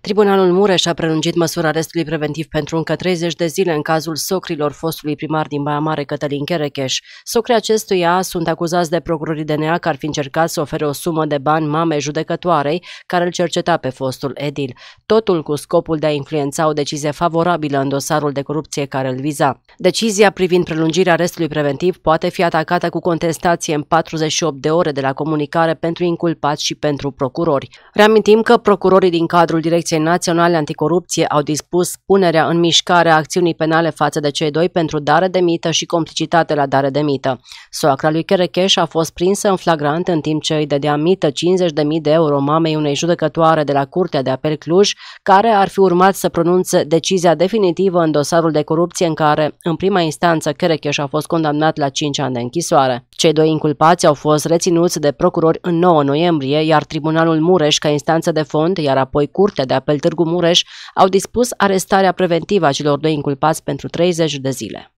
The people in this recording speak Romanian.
Tribunalul Mureș a prelungit măsura arestului preventiv pentru încă 30 de zile în cazul socrilor fostului primar din Baia Mare, Cătălin Cherecheș. Socrii acestuia sunt acuzați de procurorii DNA că ar fi încercat să ofere o sumă de bani mamei judecătoarei care îl cerceta pe fostul edil, totul cu scopul de a influența o decizie favorabilă în dosarul de corupție care îl viza. Decizia privind prelungirea arestului preventiv poate fi atacată cu contestație în 48 de ore de la comunicare pentru inculpați și pentru procurori. Reamintim că procurorii din cadrul direct Direcției Naționale Anticorupție au dispus punerea în mișcare a acțiunii penale față de cei doi pentru dare de mită și complicitate la dare de mită. Soacra lui Cherecheș a fost prinsă în flagrant în timp ce îi dădea mită 50.000 de euro mamei unei judecătoare de la Curtea de Apel Cluj, care ar fi urmat să pronunțe decizia definitivă în dosarul de corupție în care, în prima instanță, Cherecheș a fost condamnat la 5 ani de închisoare. Cei doi inculpați au fost reținuți de procurori în 9 noiembrie, iar Tribunalul Mureș, ca instanță de fond, iar apoi Curtea de Apel Târgu Mureș, au dispus arestarea preventivă a celor doi inculpați pentru 30 de zile.